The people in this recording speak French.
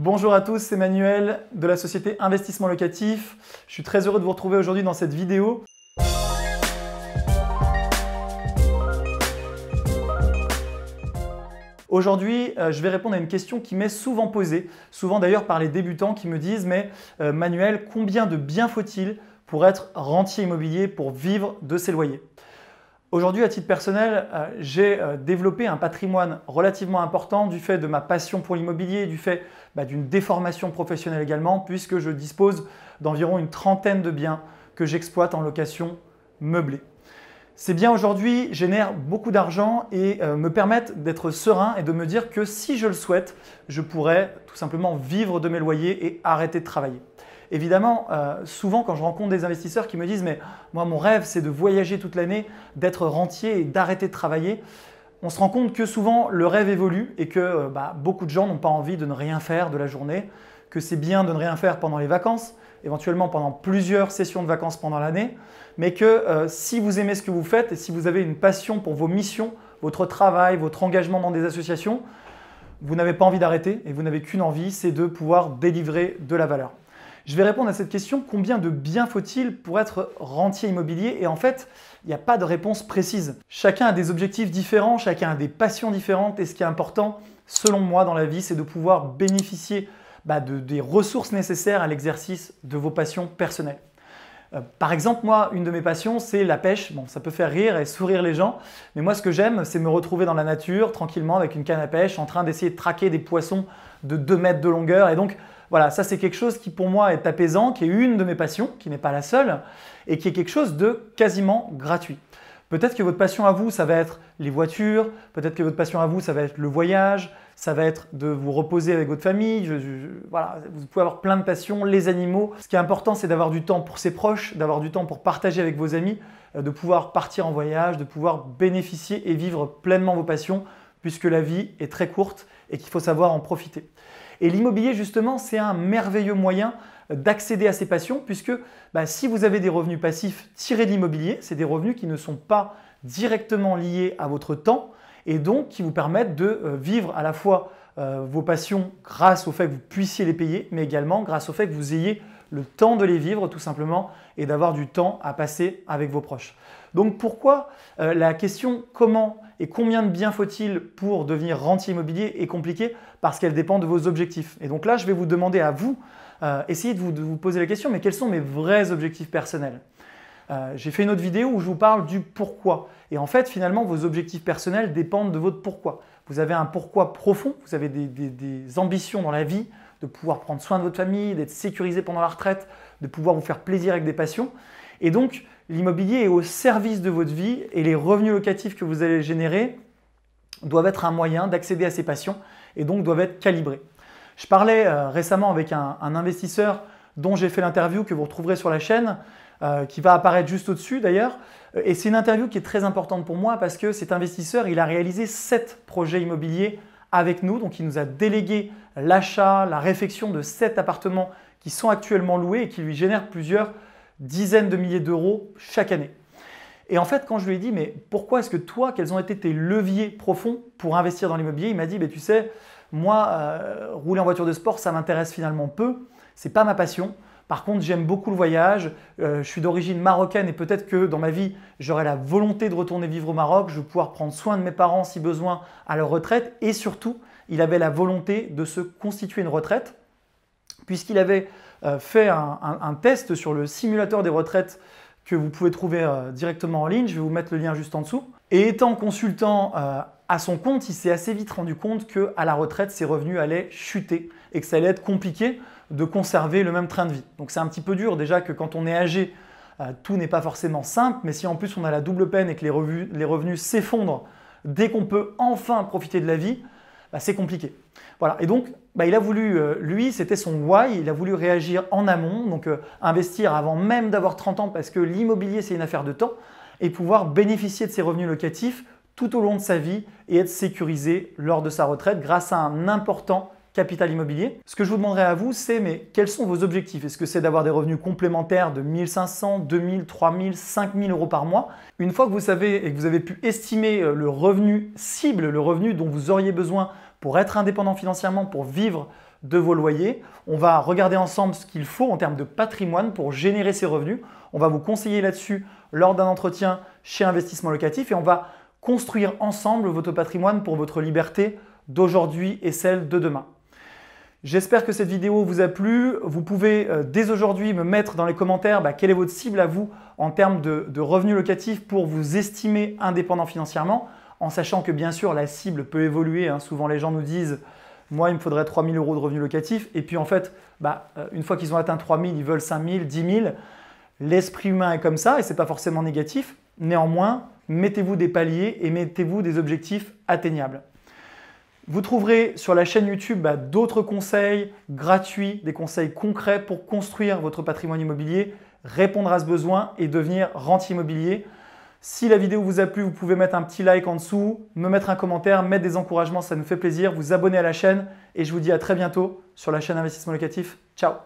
Bonjour à tous, c'est Manuel de la société Investissement Locatif. Je suis très heureux de vous retrouver aujourd'hui dans cette vidéo. Aujourd'hui, euh, je vais répondre à une question qui m'est souvent posée, souvent d'ailleurs par les débutants qui me disent Mais euh, Manuel, combien de biens faut-il pour être rentier immobilier, pour vivre de ses loyers Aujourd'hui, à titre personnel, euh, j'ai euh, développé un patrimoine relativement important du fait de ma passion pour l'immobilier, du fait bah, d'une déformation professionnelle également, puisque je dispose d'environ une trentaine de biens que j'exploite en location meublée. Ces biens aujourd'hui génèrent beaucoup d'argent et euh, me permettent d'être serein et de me dire que si je le souhaite, je pourrais tout simplement vivre de mes loyers et arrêter de travailler évidemment, euh, souvent quand je rencontre des investisseurs qui me disent Mais moi, mon rêve, c'est de voyager toute l'année, d'être rentier et d'arrêter de travailler, on se rend compte que souvent le rêve évolue et que euh, bah, beaucoup de gens n'ont pas envie de ne rien faire de la journée, que c'est bien de ne rien faire pendant les vacances, éventuellement pendant plusieurs sessions de vacances pendant l'année, mais que euh, si vous aimez ce que vous faites et si vous avez une passion pour vos missions, votre travail, votre engagement dans des associations, vous n'avez pas envie d'arrêter et vous n'avez qu'une envie, c'est de pouvoir délivrer de la valeur. Je vais répondre à cette question, combien de biens faut-il pour être rentier immobilier Et en fait, il n'y a pas de réponse précise. Chacun a des objectifs différents, chacun a des passions différentes, et ce qui est important, selon moi, dans la vie, c'est de pouvoir bénéficier bah, des ressources nécessaires à l'exercice de vos passions personnelles. Euh, par exemple, moi, une de mes passions, c'est la pêche. Bon, ça peut faire rire et sourire les gens, mais moi, ce que j'aime, c'est me retrouver dans la nature, tranquillement, avec une canne à pêche, en train d'essayer de traquer des poissons de 2 mètres de longueur. Et donc, voilà, ça c'est quelque chose qui pour moi est apaisant, qui est une de mes passions, qui n'est pas la seule, et qui est quelque chose de quasiment gratuit. Peut-être que votre passion à vous, ça va être les voitures, peut-être que votre passion à vous, ça va être le voyage, ça va être de vous reposer avec votre famille, voilà, vous pouvez avoir plein de passions, les animaux. Ce qui est important, c'est d'avoir du temps pour ses proches, d'avoir du temps pour partager avec vos amis, euh, de pouvoir partir en voyage, de pouvoir bénéficier et vivre pleinement vos passions, puisque la vie est très courte et qu'il faut savoir en profiter. Et l'immobilier, justement, c'est un merveilleux moyen d'accéder à ces passions, puisque bah, si vous avez des revenus passifs tirés de l'immobilier, c'est des revenus qui ne sont pas directement liés à votre temps, et donc qui vous permettent de euh, vivre à la fois euh, vos passions grâce au fait que vous puissiez les payer, mais également grâce au fait que vous ayez le temps de les vivre tout simplement et d'avoir du temps à passer avec vos proches. Donc pourquoi euh, la question comment et combien de biens faut-il pour devenir rentier immobilier est compliquée parce qu'elle dépend de vos objectifs. Et donc là, je vais vous demander à vous, euh, essayez de vous, poser la question, mais quels sont mes vrais objectifs personnels euh, J'ai fait une autre vidéo où je vous parle du pourquoi. Et en fait, finalement, vos objectifs personnels dépendent de votre pourquoi. Vous avez un pourquoi profond, vous avez des ambitions dans la vie, de pouvoir prendre soin de votre famille, d'être sécurisé pendant la retraite, de pouvoir vous faire plaisir avec des passions. Et donc, l'immobilier est au service de votre vie et les revenus locatifs que vous allez générer doivent être un moyen d'accéder à ces passions et donc doivent être calibrés. Je parlais euh, récemment avec un, investisseur dont j'ai fait l'interview que vous retrouverez sur la chaîne, euh, qui va apparaître juste au-dessus d'ailleurs. Et c'est une interview qui est très importante pour moi parce que cet investisseur, il a réalisé sept projets immobiliers avec nous. Donc il nous a délégué l'achat, la réfection de sept appartements qui sont actuellement loués et qui lui génèrent plusieurs dizaines de milliers d'euros chaque année. Et en fait, quand je lui ai dit, mais pourquoi est-ce que toi, quels ont été tes leviers profonds pour investir dans l'immobilier Il m'a dit, tu sais, moi, euh, rouler en voiture de sport, ça m'intéresse finalement peu, c'est pas ma passion. Par contre, j'aime beaucoup le voyage, euh, je suis d'origine marocaine et peut-être que dans ma vie, j'aurai la volonté de retourner vivre au Maroc, je vais pouvoir prendre soin de mes parents si besoin à leur retraite et surtout, il avait la volonté de se constituer une retraite puisqu'il avait euh, fait un, test sur le simulateur des retraites que vous pouvez trouver euh, directement en ligne. Je vais vous mettre le lien juste en dessous. Et étant consultant euh, à son compte, il s'est assez vite rendu compte que à la retraite, ses revenus allaient chuter et que ça allait être compliqué de conserver le même train de vie. Donc c'est un petit peu dur déjà que quand on est âgé, euh, tout n'est pas forcément simple, mais si en plus on a la double peine et que les revenus s'effondrent dès qu'on peut enfin profiter de la vie, bah, c'est compliqué. Voilà. Et donc, bah, il a voulu, euh, lui, c'était son why, il a voulu réagir en amont, donc euh, investir avant même d'avoir 30 ans parce que l'immobilier, c'est une affaire de temps, et pouvoir bénéficier de ses revenus locatifs tout au long de sa vie et être sécurisé lors de sa retraite grâce à un important capital immobilier. Ce que je vous demanderai à vous, c'est mais quels sont vos objectifs Est-ce que c'est d'avoir des revenus complémentaires de 1500, 2000, 3000, 5000 euros par mois Une fois que vous savez et que vous avez pu estimer euh, le revenu cible, le revenu dont vous auriez besoin pour être indépendant financièrement, pour vivre de vos loyers. On va regarder ensemble ce qu'il faut en termes de patrimoine pour générer ces revenus. On va vous conseiller là-dessus lors d'un entretien chez Investissement Locatif et on va construire ensemble votre patrimoine pour votre liberté d'aujourd'hui et celle de demain. J'espère que cette vidéo vous a plu. Vous pouvez euh, dès aujourd'hui me mettre dans les commentaires bah, quelle est votre cible à vous en termes de, revenus locatifs pour vous estimer indépendant financièrement, en sachant que bien sûr la cible peut évoluer. Hein. Souvent les gens nous disent moi, il me faudrait 3000 euros de revenus locatifs. Et puis en fait, bah, euh, une fois qu'ils ont atteint 3000, ils veulent 5000, 10 000. L'esprit humain est comme ça et ce n'est pas forcément négatif. Néanmoins, mettez-vous des paliers et mettez-vous des objectifs atteignables. Vous trouverez sur la chaîne YouTube bah, d'autres conseils gratuits, des conseils concrets pour construire votre patrimoine immobilier, répondre à ce besoin et devenir rentier immobilier. Si la vidéo vous a plu, vous pouvez mettre un petit like en dessous, me mettre un commentaire, mettre des encouragements, ça nous fait plaisir, vous abonner à la chaîne et je vous dis à très bientôt sur la chaîne Investissement Locatif. Ciao